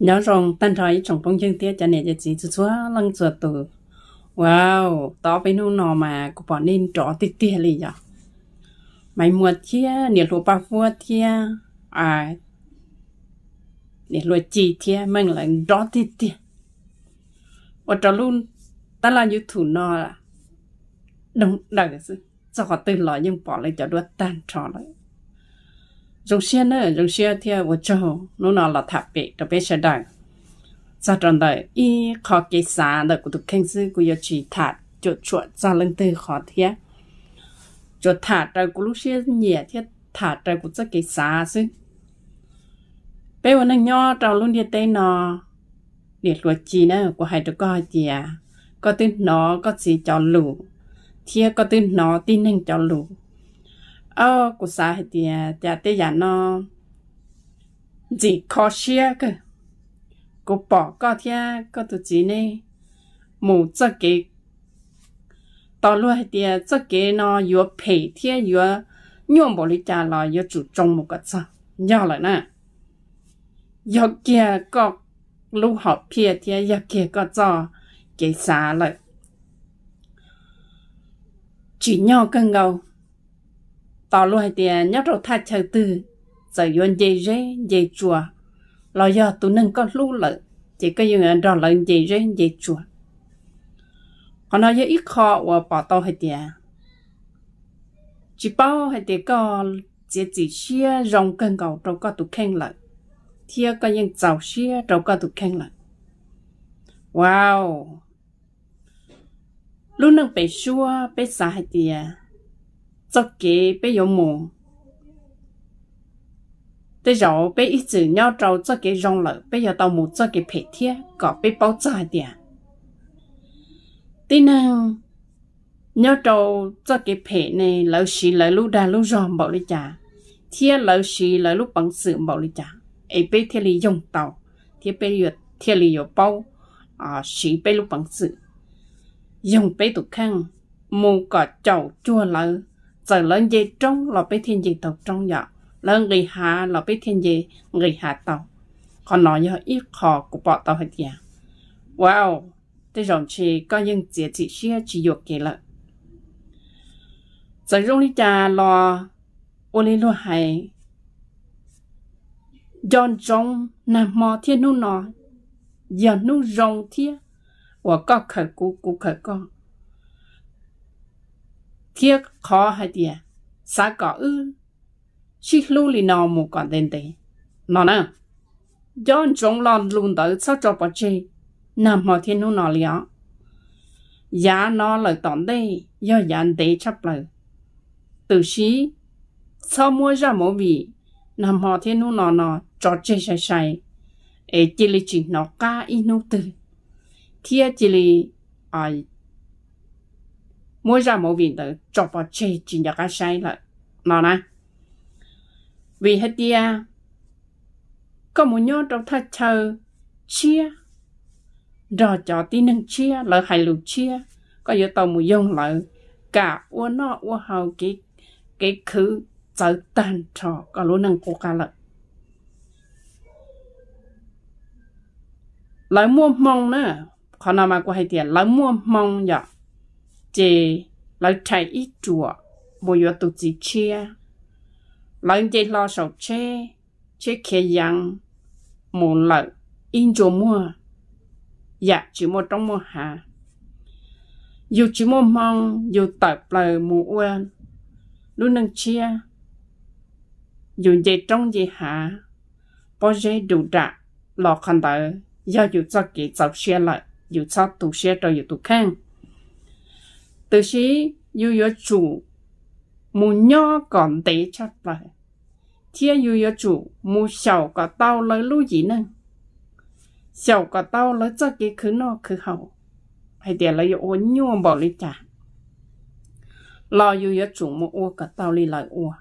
nhớ rằng tân thời trong bông chương tiết cho nên chỉ chỉ chúa lăng chuột tử wow tao phải nu nọ mà cũng bỏ nên trọ tiết tiết lì giờ mày mua thia nhiệt lụa ba phua thia à nhiệt lụa chỉ thia mình lại trọ tiết tiết ở trọ luôn ta là như thủ nọ là đúng đời chứ cho họ từ lõi nhưng bỏ lại cho đuôi tan trọ lại จงเชื่อเนอะจงเชื่อเทียวเจ้าโน่นเราทับไปกตัวเปชดังจะตันได้ยี่ขอเกษาเด็กกูต้องเข่งซื้อกูอยากจีถัดจุดชวนจะลังตือขอเทียจุดถัดเรากูรู้เชื่อเหยียเทียถัดเรากูจะเกษาซึ่งเป้วันนั้นย่อเราลุ้นเดียเต้นอเดี่ยตัวจีเนอะกูให้ตัวก็เจียก็ตื่นนอก็สีจอลูเทียก็ตื่นนอตีหนึ่งจอลู ờ cô xã thì à, chả tê giả nó chỉ khó xia cơ cô bỏ có thia cái tụ gì này, mù cho cái tao luôn thì à, cho cái nó vừa phê thia vừa nhôm bỏ lý cha là vừa chủ trong một cái sao nhớ lại nè vừa kia cái lúc họ phê thia vừa kia cái cho cái xã lại chỉ nhau cân ngầu tao luôn hay tiền nhóc đầu tha chờ từ giờ yun dễ rê dây chùa lo giờ tụi nâng con lú lợ chỉ có những anh đó lợn dễ rê dây chùa còn nói với ít khó và bỏ tao hay tiền chỉ bao hay tiền có chỉ chỉ xia rong cân cầu trong có tụi khen lợ thiê có những giàu xia trong có tụi khen lợ wow lúc nâng bị xua bị xa hay tiền 做给被有母，这肉被一直鸟巢做给扔了，被有到母做给赔贴，搞被爆炸的。thế nên nhớ trâu cho cái phê này lỡ xì lỡ lúc đà lúc ròm bảo lý chả thia lỡ xì lỡ lúc bằng sự bảo lý chả ấy bê thia lý dùng tàu thia bê yết thia lý bao à xì bê lúc bằng dùng bê tụ khăn mù cỏ chậu chua lỡ giờ lớn dây trong là bé thiên dị tàu trong nhỏ lớn người hạ là bé thiên dị người hạ tàu còn nói như ít khó của bọn tàu hết dạ wow thế rồi chị có những chị chị xia chỉ dụ kì lợ giờ rung đi cha lo ô lên luôn hay dọn John nằm mò thiên nu nọ dọn nu rong thiên và có khởi cú cú khởi con kiếc khó hay tiề xa có ư chỉ lưu lì nó một còn tên tế nó nè dọn chúng lon luôn tới sao cho bỏ chê nằm mò thiên nu nó lió giá nó lời tỏn đây do giá tế chấp lời từ xí sao mua ra mỗi vị nằm mò thiên nu nó nọ cho chê sai sai ê chỉ lì chỉ nó ca inu từ thia chỉ lì ai mỗi ra một viện tử cho vào chê chỉ cho các sai lợi nó nè vì hết đi à có một nhóm trong thật chờ chia rồi cho tí nâng chia lỡ hay lụ chia có giờ tàu một dông lợi cả ua nọ ua hào cái cái khứ sợ tàn trò có lũ năng cố cả lợi lợi mua mong nè khó nào mà có hay tiền lỡ mua mong vậy chị lấy chạy ít chùa bộ yếu tụ chị chia lấy chị lo sầu chê chê khế yang mù lợi in chùa mua dạ chỉ mua trong mua hà dù chỉ mua mong dù tập lời mù quên, luôn nâng chia dù dây trong dây hạ bao dây đủ đạ lo khăn tờ do dù cho kỳ dọc xe lại dù cho tù xe cho dù tù khang 但是又要煮，木 nhỏ còn để cho vậy. Chia yêu yêu chủ, mu sầu có tao lấy lưu gì nè. Sầu có tao lấy cho cái khứ nó khứ hậu. Hay để lấy ô nhu bỏ lý trả. Lo yêu yêu chủ mu ô có tao lý lại ô.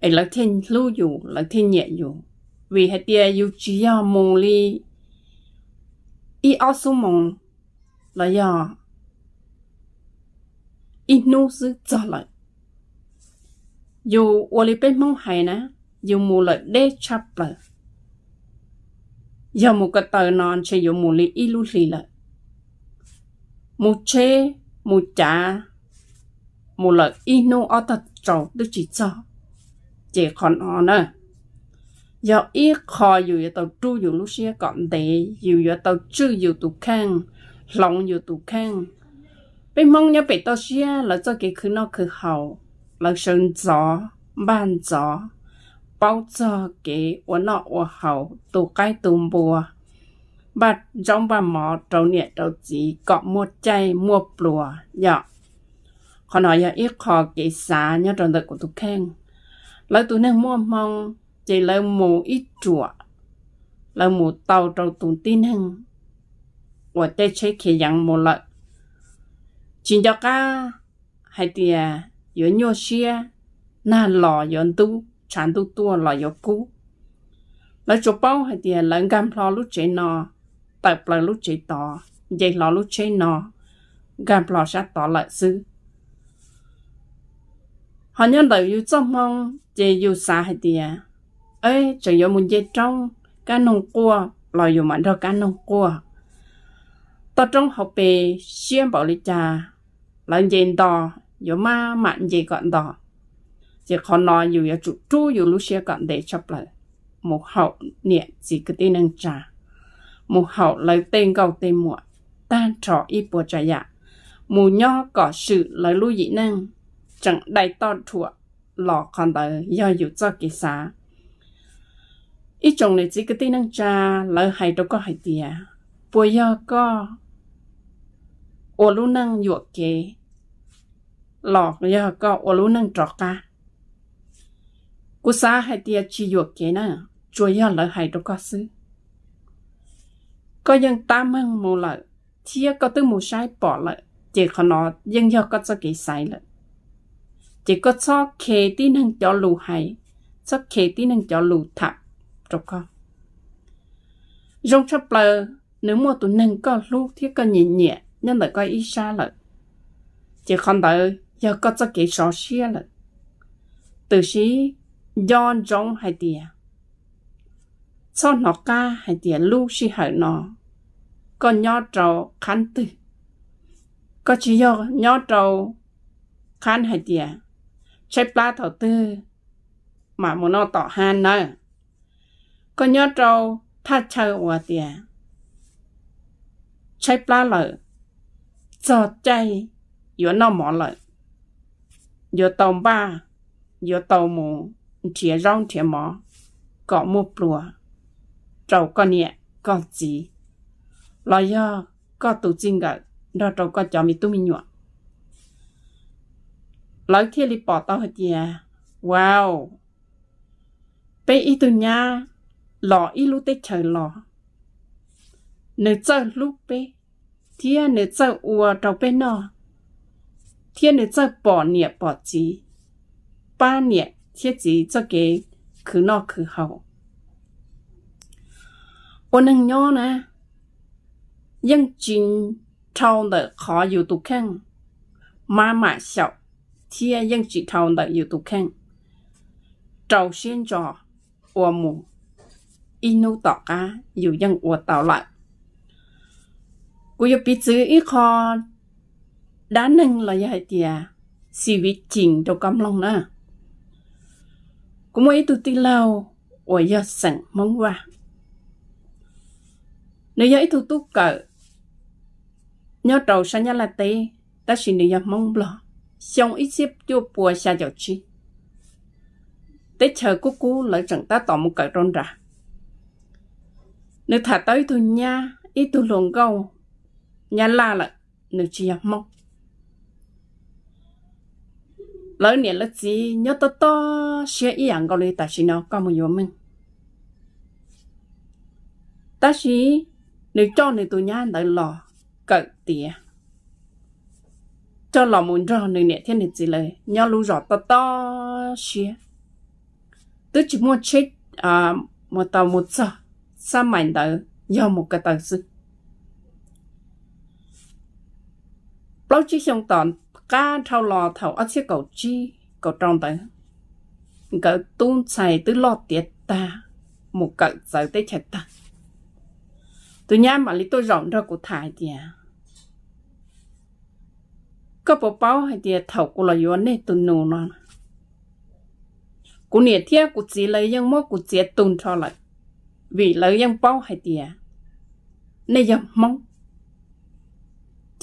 Ấy lấy thiên lưu dù, lấy thiên nhẹ dù. Vì hay để yêu chỉ yêu mù lý. Y ao su mong là do inu sư cho lại dù ở lại bên mông hay nè dù mù lại đê chập lại giờ mù cái tờ non chỉ dù mù li ilu li lại mù chê mù chả mù lại inu ở thật trầu được chỉ cho chỉ còn họ nữa giờ ít khó dù giờ tàu tru dù lúc xưa còn để dù giờ tàu chư dù tụ khang ลองอยู่ตูแข้ง ไปมองเนี่ยไปตัวเชียแล้วจะเกิดขึ้นนอกคือเขาเราชนจอบ้านจอเป้าจอเกะวันนอกวันเขาตูใกล้ตูบัว บัดจ้องบ้านหมอเจ้าเนี่ยเจ้าจีเกาะมวดใจมัวดปลัวอยากขอหน่อยอยากอีกขอเกะสาเนี่ยตอนเด็กกับตูแข้ง แล้วตูนั่งมัวมองใจเราโมอีจั่วเรา่มโมเต่าเราตุ้งตีนหึง我带去看羊毛了。今朝个还对啊，有尿血，那老人都长都多老有姑，那做包还对啊，人干老路在那，大不路在大，在老路在那，干老啥大了是。họ nhớ lời yêu trong mong chỉ yêu xa hay tiề ấy chỉ yêu muốn dễ trong cá nông cua lời yêu đâu cá nông cua tập trong học về xuyên bảo lý trà là nhìn đò yếu ma mạnh gì gọn đò chỉ còn nói yếu yếu chủ chú yếu lúc xe gọn để chấp lại một học niệm chỉ cái tên năng trà một học lấy tên cầu tên muộn tan trọ y bùa trà dạ mù nho có sự lấy lưu dị năng chẳng đầy to thua lọ còn đời do yếu cho kỳ xá ít chồng này chỉ cái tên năng cha lấy hay đâu có hay tiền bùa do có ô lu năng dụa kế lọt giờ có ô lu năng trọt ca cú xa hay tia chi kế nè chua giờ hay đâu có xứ có dân ta mang mù lợ chia có tư mù sai bỏ lợ chỉ có nó dân giờ có cho kỳ sai lợ chỉ có cho khề tí năng cho lù hay cho khề tí năng cho lù thạp rồi con rong chấp lờ nếu mà tụi nâng có lúc thiết có nhẹ nhẹ nên mà có ít xa lợi, Chỉ không bờ, giờ có cho kỹ sọ xia lợ. Từ xí, dọn rong hay tìa. Cho nó ca hay tìa lưu xí hở nó. Có nhỏ trâu khán tư. Có chỉ do nhỏ trâu khán hay tìa. Chép lá thảo tư. Mà muốn nó tỏ hàn nè. Có nhỏ trâu thắt chơi hòa tìa. Chép lá lợi cho chay yo nó mỏ lại yo tàu ba yo tàu mù chia rong chia mỏ có mua plua trâu con nhẹ con gì lo yo có tụ chinh gật đó trâu con cho mi tu mi nhọ lấy thiên lý bỏ tao hết nhà wow bây ít tu nha lọ ít lúc tết trời lọ nếu chơi lúc bây thế nữ chơi ua trâu bên nọ thế nữ chơi bỏ nịa bỏ chí ba nịa thiết chí cho cái cứ nọ cứ hậu ô nâng nhỏ nè nhưng chính thâu nợ khó yếu tụ khăn mà mà xạo thiên nhưng chỉ thâu nợ yếu tụ khăn trâu xuyên trò ua mù inu tỏ cá yếu dân ua tạo lại กูอยากไปซื้ออีคอด้านหนึ่งเลยยายเตียชีวิตจริงตัวกำลังนะกูไม่ตุติเราโอ้ยสั่งมองว่าเนื้อยาตุตุกเกอเนื้อตัวฉันยาละเตแต่สิเนื้อยามองบลอชงอีเสียบจู่ปัวชาเจ้าชีเตเชอกูกูเลยจังตาต่อมเกิดรอนระเนื้อถัดเต้ยตุนยาอีตุหลงเกา nhà la là nếu chỉ nhà mong Lớn nè lỡ chỉ nhớ to to xe ý ăn gọi ta chỉ nó có một yếu mình ta chỉ nếu cho nếu tụi nhà đợi lò cỡ tiền. cho lò muốn cho nếu nè thiên nè chỉ lời nhớ lú rõ to to xe tớ chỉ muốn chết à một tàu một giờ sao mảnh đợi do một cái tàu sức lâu chỉ xong tòn cá thâu lò thâu ớt xí cầu chi cầu trong tới cậu tuôn xài tới lọt tiệt ta một cậu giờ tới chết ta tôi nhá mà lý tôi rộng ra của thải thì à có bộ báo hay thì thầu của là yếu này tôi nô nó của nhiệt thiết của chỉ lấy dân mốt của chỉ tuôn cho lại vì lấy dân báo hay thì à nên dân mong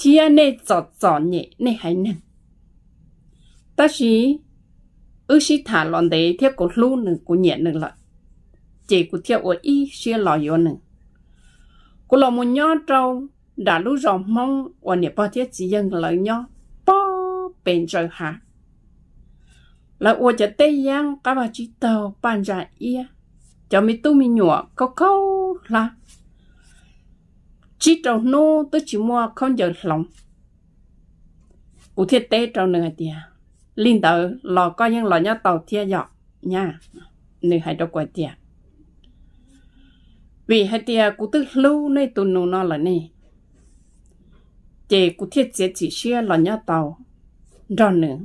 chia nè cho cho nhẹ nè hay nè ta chỉ ư thả lòn đấy theo cổ lu nè nhẹ nè lại chỉ cổ theo ở y xia lò yo nè cổ một nhó trâu đã lu rò mong và nè bao thiết chỉ dân lợi nhó bao bền trời hạ là ua chả tây giang các bà chỉ tàu bàn ra ia cho mi tu mi nhọ câu câu là chỉ trâu nô tôi chỉ mua không giờ lòng cụ thiết tế trâu nữa thì linh tử lò coi những lò nhau tàu thia dọ nha nữ hai đâu quay tiệt vì hai tiệt cụ tức lâu nay tụi nô nó là nè chị cụ thiết chế chỉ xe lò nhau tàu đó nữa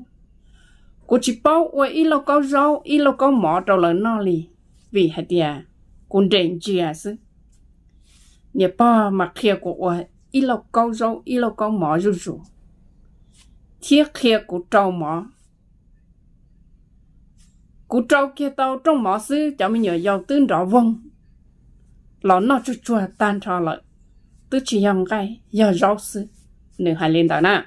cụ chỉ bao quay ít lâu có rau ít lâu có mỏ trâu lớn nó li vì hai tiệt cụ định chia sức 你爸嘛开过我一路高烧一路高毛就住，天开过着毛，过着开到中毛时，咱们要要等着翁，老那就做单车了，都去养该要绕死，你还领导呢？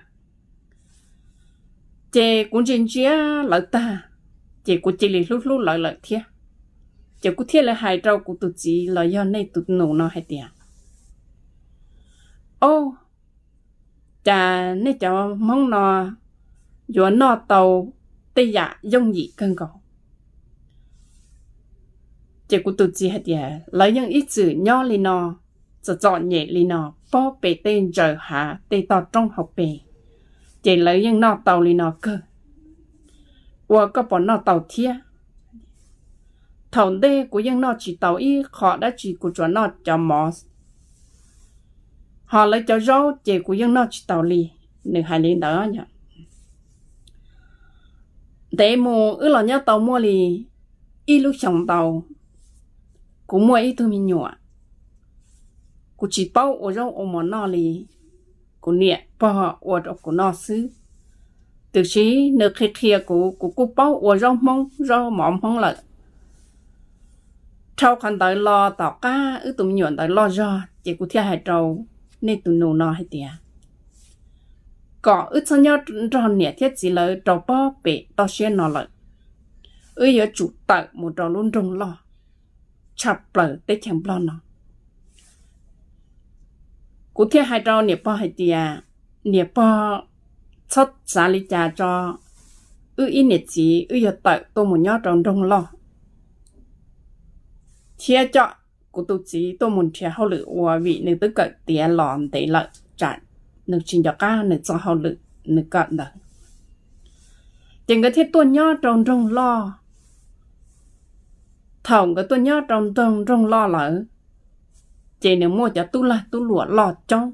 这古人家老大，这古这里噜噜来来天，这古天来海州古都只来要那都弄那还点。ô chà nè cho mong nò dùa nò tàu tây dạ dông dị cân gò chỉ cụ tụ chỉ hết dạ lấy những ít chữ nhỏ li nò chỉ chọn nhẹ li nò bỏ bề tên trời hạ tê tò trong học bề chỉ lấy những nò tàu li nò cơ và có bỏ nò tàu thia thầu đê của những nò chỉ tàu ý khó đã chỉ của chuẩn nò cho mò họ lấy cho rau chị của dân nó chỉ tàu lì nửa hai lì đó nhở để mua ứ là nhớ tàu mua lì y lúc chồng tàu cũng mua ít tôi mình nhỏ cũng chỉ bao ở rau ở món nó lì cũng nhẹ bao họ ở đó của nó xứ từ khi nửa khi kia của của cô bao ở rau mong rau mỏng mong lợn sau khi tới lo tàu cá ứ tụi mình nhỏ tới lo rau chỉ của thiên hai trâu nên tụi nô nó hay tiệt có ít cho nhau trong nhà thiết chỉ là trò bó bể to xe nó lợi ơi giờ chủ tợ một trò luôn rung lo chập bờ tới chèm lo nó cụ thể hai trò nhà bó hay tiệt nhà bó chót giá lý cha cho ư ít nhẹ chỉ ư giờ tợ tôi một nhau tròn rung lo thiết cho cô tôi chỉ tôi muốn chia hậu lự và vị nữ tức cậy tiền lòn để lợi chặn nữ trình cho ca nữ cho hậu lự nữ cận đó chừng cái thiết tuần nhá trong trong lo thòng cái tuần nhá trong trong trong lo lỡ chị nếu mua cho tôi là tôi lụa lọt trong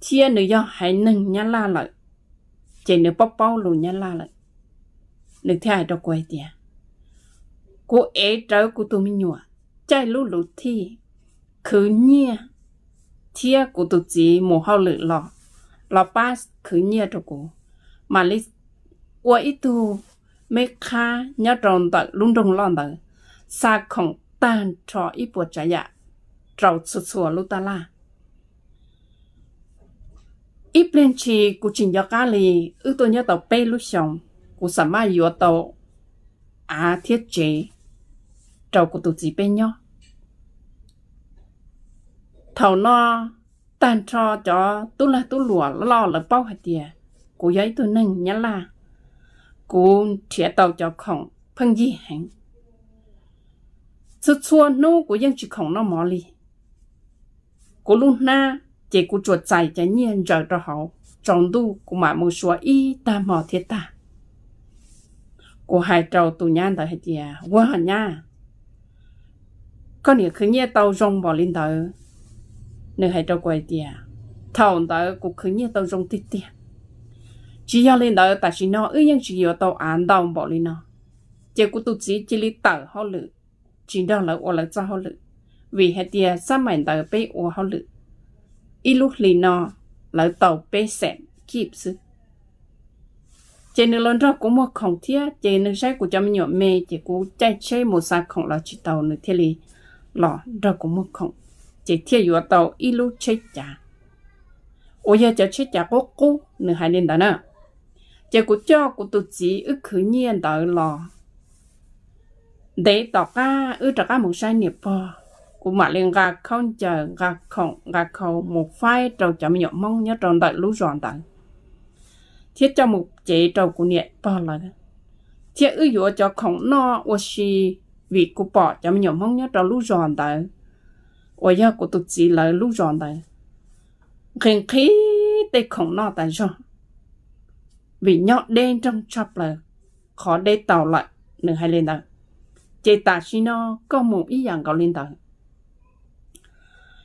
chia nữ do hai nâng nhá la lợi chỉ nữ bóc bao lù nhá la lợi nữ thay cho quay tiền cô ấy trở cô tôi mới nhua 在路路梯，去年天古都子母好了了，老爸去年这个，嘛哩我一度没看，要中的隆中浪的，啥空单朝一波这样，找出错路的啦。一边去古进要家里，耳朵要到背路上，古什么要到阿贴街。trâu của tụi chỉ bên nhau thầu nó tan cho cho tú là tú lùa lo là bao hạt tiền cô giấy tôi nâng nhá là cô trẻ tàu cho khổng phân dị hẳn sự chua nô của dân chỉ khổng nó mỏ lì cô lúc na chỉ cô chuột chạy chả nhiên rồi cho họ trong tu cô mà một số y ta mò thiết ta cô hai trâu tụ nhan tại hạt tiền quá hả nha có nhiều khi nhớ tàu rong bỏ lên tàu nơi hãy đâu quay tiền thầu tàu cũng khi nhớ tàu rong tít tiền chỉ cho lên tàu ta chỉ nó ư nhưng chỉ có tàu ăn tàu bỏ lên nó chỉ cũng tu sĩ chỉ lấy tàu họ lự chỉ đâu là ô là cho họ lự vì hay tiền sao mà tàu bé ô họ lự ít lúc lên nó là tàu bé sẹm kịp sự chị nữ lớn ra cũng một khổng thiết chị nữ sẽ của mình nhỏ mê chỉ cố chạy chơi một sa không là chỉ tàu nữ thiết lý lo, ra cũng mất không chỉ thiệt vừa tàu ít lúc chết chả ôi giờ chết chả có cú nửa hai nên đó nè chỉ cũng cho cũng tụt chỉ ức khứ nhiên đó lo. để tỏ ca ư trả ca một sai nghiệp bò cũng mà lên gà không chờ gà không gà không một phai trầu chậm nhọ mong nhớ tròn đợi lú giòn đợi thiết cho một chế trầu của nhẹ bò là thiết ư vừa cho không no ô xì vì cô bỏ cho mình mong nhớ cho lúc giòn tại ôi giờ cô tụt chỉ lời lúc giòn tại khen khí tê không nó tại cho vì nhọ đen trong chập là khó để tàu lại nửa hai lên đó chế tà xin nó có một ý dạng có lên đó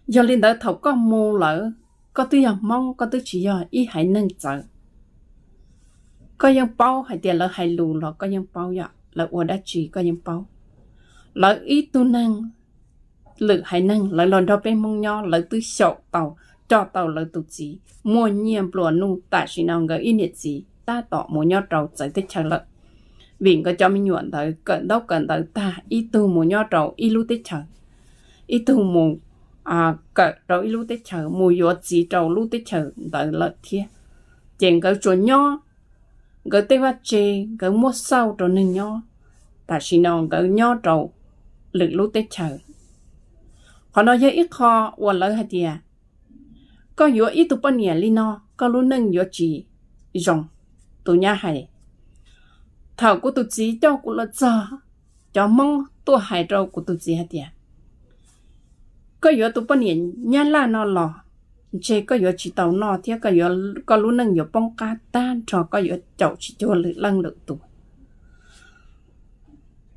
giờ lên đó thầu có mù lỡ có tư dạng mong có tư chỉ giờ ý hãy nâng chờ có dân bao hãy tiền lỡ hãy lù dạ lỡ có dân bao giờ lỡ ủa đã chỉ có dân bao lỡ ý tu năng lỡ hải năng lỡ lần đầu bên mông nho lỡ tư sổ tàu cho tàu lỡ tu chỉ mua nhiên bùa nu tại sinh nào ngờ ý niệm gì ta tỏ mua nho trầu giải thích trả lợi vì có cho mình nhuận thời cận đâu cận thời ta ý tu mua nho trầu ý lưu tích chờ ý tu mua à cận trầu ý lưu tích chờ mua yếu chỉ trầu lưu tích chờ thời lợi thiệt chuyện cái chỗ nho cái tế vật chê cái mua sau trầu nên nho tại sinh nào cái nho trầu lực lũ tết chờ họ nói với ít kho và lỡ hạt tiền có yếu ít tụ bận nhẹ li no có nâng yếu chỉ rồng tụ nhà hải thảo của chỉ cho của lỡ cho cho mong tụ hải râu của tụ chỉ hạt tiền có yếu tụ bận nhẹ nhà la no lò chế có yếu chỉ tàu no thế có yếu có lũ nâng yếu bông cá tan cho có yếu chỉ cho lử lăng lử tụ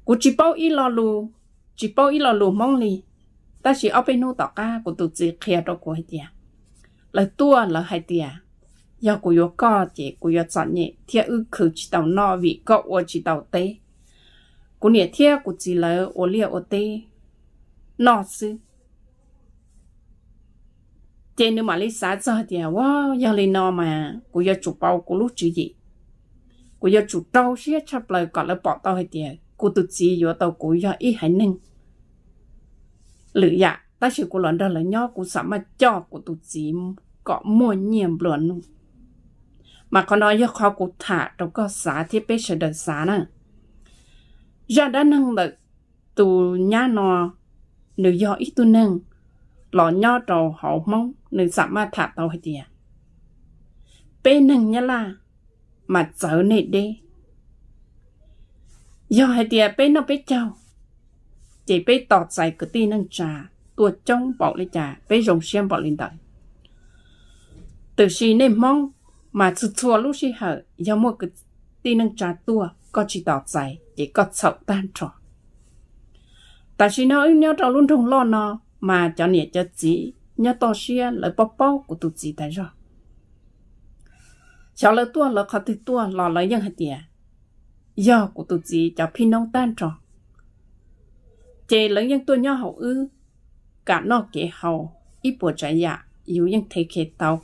của chỉ bao ít lo lù chỉ bao ít là lù mong lì ta chỉ ở bên nô tỏ ca của tổ chức kia đó của hai là tua là hai tia giờ của yo co chỉ của yo chọn nhẹ thiệt ư khử chỉ tàu nọ vì có ở chỉ tàu tê của nhẹ thiệt của chỉ là ô lia ô tê nọ sư trên nếu mà lấy cho giờ thì wow giờ lấy nọ mà của yo chụp bao của lúc chữ gì của yo chụp đâu xí chập lời còn là bỏ tao hay tiền cô tự chỉ yo tàu cô yo ít hai nưng, lựa dạ ta chỉ cô lần đó là nhỏ cô sợ mà cho cô tự chỉ có mua nhiệm luận luôn mà con nói cho khó cô thả đâu có xá thì bây giờ đợt xá nè giờ đã nâng được tụ nhá nọ nữ do ít tu nâng lọ nho trầu hậu mong nữ sợ mà thả tàu hay tiệt bên nâng nhá là mà chờ này đi giờ hai tia bé nó bé trâu chỉ bé tọt dài cái tin nâng trà tua trong bỏ lên trà bé rồng xem bỏ lên đời. từ khi nên mong mà sự chua lúc khi hở giờ mua cái tin nâng trà tua có chỉ tọt dài chỉ có sậu tan trò tại khi nó nhau trò luôn trong lo nó mà cho nhẹ cho chỉ nhớ to xe lấy bó bó của tụi chị tại rồi cháu lấy tua lấy khó thì tua lò lấy dân hai tiền do của tụi chị cho phi nông tan tròn chị lớn dân tôi nhau hậu ư cả nó kể hậu ít bộ trả dạ yếu dân thế kể tàu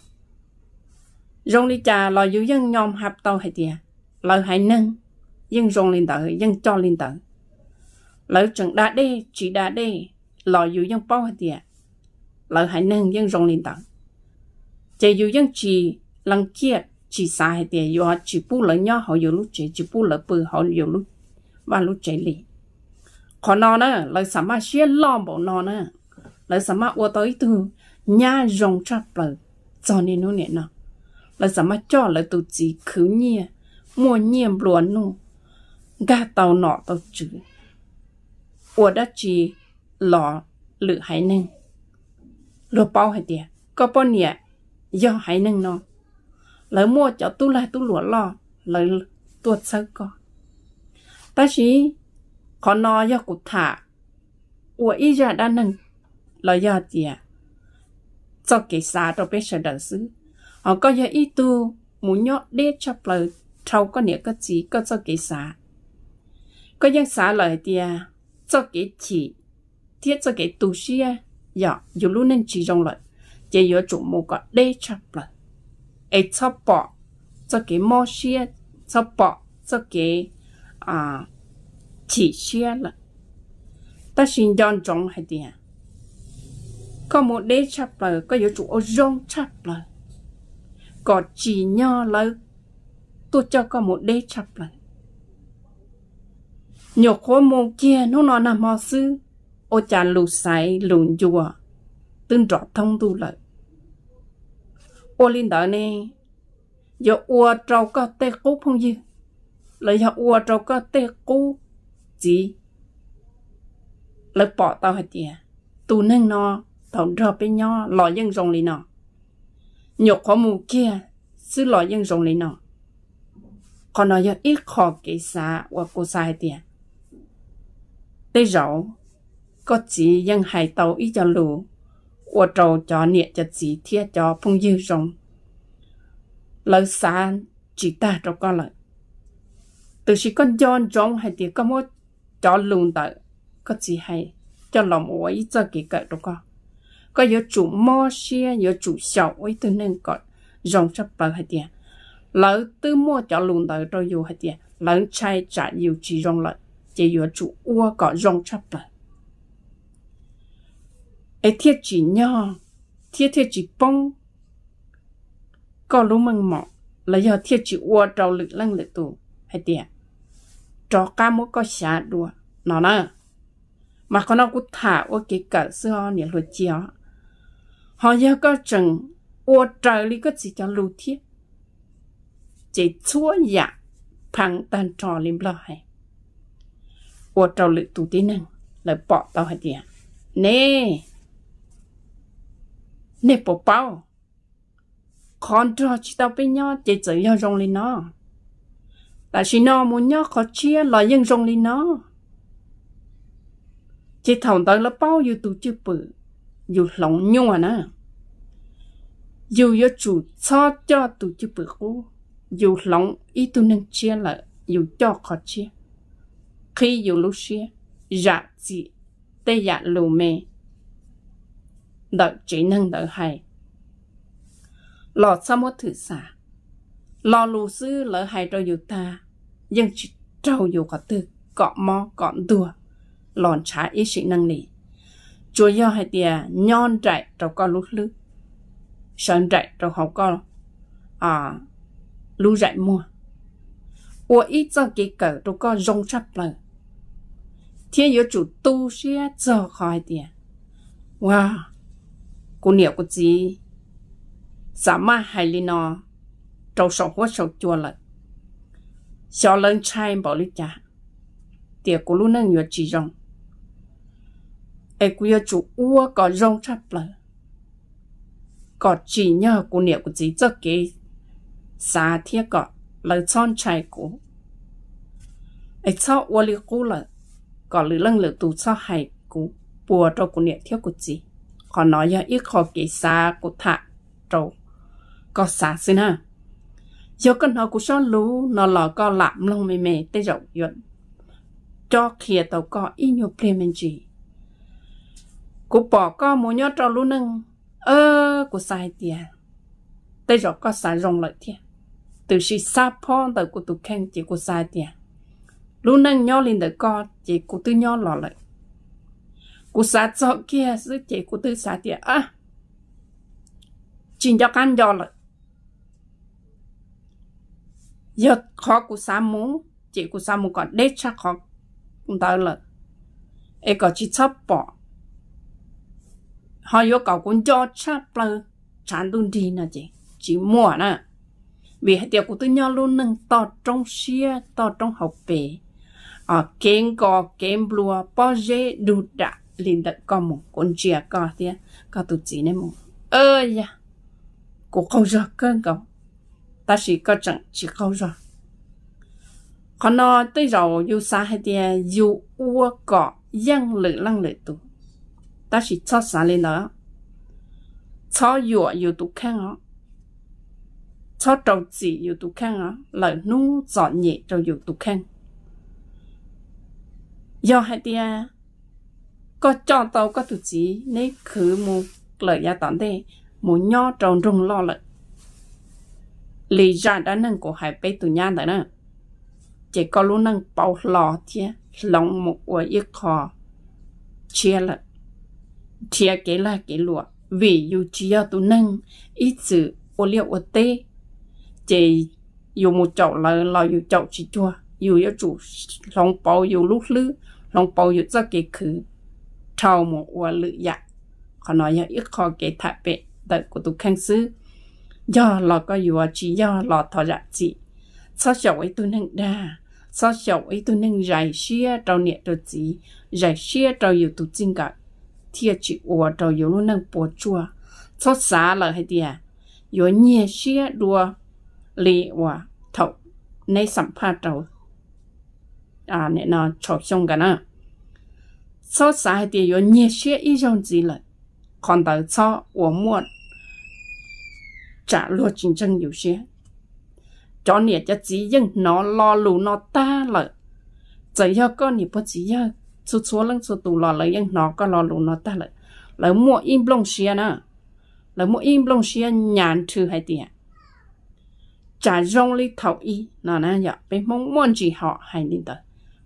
rong đi trà lo yếu dân nhom hạp tàu hay tiền lo hay nâng dân rong lên tàu, dân cho lên tàu, lỡ chẳng đã đê chỉ đã đê lo yếu dân bao hay tiền lỡ hay nâng dân rong lên tàu, chị yếu dân chỉ lăng kiệt chỉ xa hay tiền yo chỉ bu lỡ nhau họ yo lúc chỉ chỉ bu lỡ bự họ yo lúc và lúc chỉ lì còn nó nữa lời sắm mà xé lo bộ nó nữa lời sắm mà ô tới từ nhà rong chắp bờ cho nên nó nè nó lời sắm mà cho lời tụ chỉ khứ nhia mua nhiệm luôn nô ga tàu nọ tàu chữ ô đã chỉ lọ lự hai nưng, lọ bao hay tiền có bao nhiêu do hai nưng nó lấy mua cho tu lại tu lúa lò lấy tuột sơ có ta chỉ có nó do cụ thả ủa ý ra đã nâng là do gì à cho cái xa cho biết sự đàn sư họ có do ý tu muốn nhót để cho lời trâu có nghĩa có chỉ có cho cái xa có dân xã lời thì à cho cái chỉ thiết cho cái tu sĩ à giờ dù luôn nên chỉ trong lời chỉ giờ chủ mô có đế cho bờ. 会出薄，这个冒险出薄，这个啊起线了。但是当中还点，có một đế chấp là có yếu chủ ô chấp là có chỉ nho là tôi cho có một đế chấp là nhiều khối môn kia nó nó nằm mò sư ô chà lù sải lùn chùa tương trọ thông tu lợi ô linh đó nè giờ ô trâu có tê cú phong dư lấy giờ ô trâu có tê cú gì lấy bỏ tao hết tiền tù nâng nó thằng ra bên nhau lò dân rồng lì nọ, nhục khó mù kia xứ lò dân rồng lì nọ, còn nó giờ ít khó kỹ xa và cô xa hết tiền tê rậu có chỉ dân hải tàu ít cho lù 我找着你就只贴着朋友上，老三只带着过来，但是个样中还得个么着弄的，个只系就老母一直给个着个，个有主摸些有主小位都能个让着白还点，老都摸着弄的都有还点，老拆着有只让了，就有主我个让着白。ai thiết chỉ nhỏ thiết thiết chỉ bông có lúc mừng mọ là do thiết chỉ ua trâu lực lăng lệ tù hay tiền trò ca mỗi có xả đùa nó nè mà con nó cũng thả ua cái cỡ xưa nè luật chiếu họ giờ có chừng ua trời lý có chỉ cho lưu thiết chỉ chúa nhà, phẳng tan trò lim lo hay ua trâu lực tù tí năng là bỏ tao hay tiền nè nè bộ bao con cho chị tao bên nhau chị chỉ nhau rong lên nó là chị nó muốn nhau khó chia là nhưng rong lên nó chị thằng tao là bao nhiêu tuổi chưa bự dù lòng nhung à nè dù yo chủ cho cho tụ chưa bự cô dù lòng ít tuổi nên chia là dù cho khó chia khi dù lúc chia dạ chị tê dạ lù mê đợi chỉ nâng đợi hay lọt sao mốt thử xả lò lù sư lỡ hay trâu dù ta nhưng chỉ trâu có tư cọ mò cọ đùa lòn trả ý sĩ năng nỉ chúa do hay tìa nhon chạy trâu co lút lư sơn chạy trâu học co à lú mua ủa ít cho cái cỡ trâu co rong chắp lờ thiên yếu chủ tu xe giờ khỏi tìa wow cô niệm cô gì sao mà hay li nó trâu sầu hoa sầu chua lận xó lên trai bỏ lý cha tiệc cô luôn nâng nhựa chỉ rong ai cô yêu chủ ua có rong chắp lận có chỉ nhờ cô niệm cô gì cho cái xả thiết có lời son trai cô ai cho ua lý cô lận có lưỡi lăng lưỡi tù cho hay cô bùa cho cô niệm theo cô gì khó nói ya ít khó kỹ xa của thạ trâu có xa xin ha giờ con họ của số lú nó lò có lạm lông mê mê tê rộng yuận cho kia tàu có ít nhiều plei mình chỉ của bỏ có mua nhớ trâu lú nâng ơ của sai tiền tê rộng có sai rộng lợi tiền từ khi xa phong tàu của tụ khen chỉ của sai tiền lú nâng nhớ lên tàu có chỉ của tư nhớ lò lợi cú sa cho kia sư chế cú tư sa tiệt à chính cho căn do là giờ khó cú sa mú chỉ cú sa mú còn để cho khó cũng tới là ấy có chỉ chấp bỏ họ yêu cầu cũng cho chấp lơ chán đúng đi nè chị chỉ mua nè vì điều cú tư nhau luôn nâng to trong xe to trong học bể ở ờ, kén cò kén blua bao dễ đủ đạn liền đặt con một con chia co thế co tụ chỉ nên một ơi ya cô không rõ cơn cậu ta chỉ có chẳng chỉ không rõ còn nó tới rồi yêu xa hay thế yêu ua cọ dân lự lăng lự tụ ta chỉ cho xa lên đó cho yêu yêu tụ khen đó cho trâu chỉ yêu tụ khen đó lại nu dọn nhẹ cho yêu tụ khen, do hay thế có chọn tàu có tụ chí nên cứ mù lợi gia tán đề mù nho tròn rung lo lợi lý ra đã nâng của hai bê tụ nhan đó nè chỉ có lúc nâng bao lò thế lòng một quả yêu khó chia lợi chia cái là cái lụa vì dù chia tụ nâng ít sự ô liệu ô tê chỉ dù một chậu là là dù chậu chỉ chua dù yêu chủ lòng bao dù lúc lư lòng bao dù ra cái khử เท่าหมวัวหรืออยากขอน้อยยังอีกคอเกทะเปะแต่กุตุแข่งซื้อ ย่อเราก็อยู่วจีย่อเราทอจะจีซอเฉาไอ้ตัวหนึ่งดาซอเฉาไอ้ตัวหนึ่งใหญ่เชี่ยเราเนี่ยตัวจีใหญ่เชี่ยเราอยู่ตัวจริงกับเทียจีอัวเราอยู่รู้นั่งปวดจัวซอสาเลยให้เดียอยู่เนี่ยเชี่ยดัวลีว่าเท่าในสัมภาษณ์เราอ่าเนี่ยนอนชอบชงกันนะ早上还得有热血英雄之人，看到草我们战略竞争有些，找你就只用 nó lo lù nó ta lợi, chỉ 要个你不只要出错人出赌了，来用 nó 个 lo lù nó ta lợi, lại mua im lông xe nữa, lại mua im lông xe nhàn thứ hay tiền, trả rong thầu y, nó nè giờ dạ, bên mong muốn gì họ hay linh tử,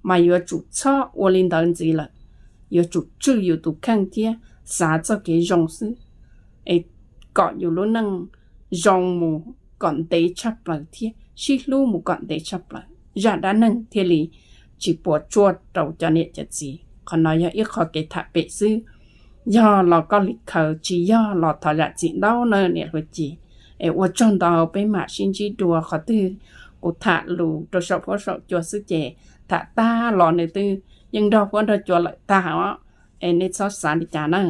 mà vừa chủ cho, 我 linh tử gì lợi. 有主治有都看见啥做给用是，哎，讲有路能用么？còn tế chấp là thiết xí lưu một còn tế chấp là giả đã nâng thế lì chỉ bỏ chua đầu cho nệ chật gì còn nói ya ít khó cái thả bệ sư do là có lịch khờ chỉ do là thọ là chỉ đau nơ nệ hồi chỉ ế ô trong đầu bế mà chỉ đùa khó tư của thả lù đồ sọc sọc cho sư trẻ thả ta lò nệ tư ยังดอกวันเรจวนเลยตาหาว่าเอ็นซอสสารดิจานะ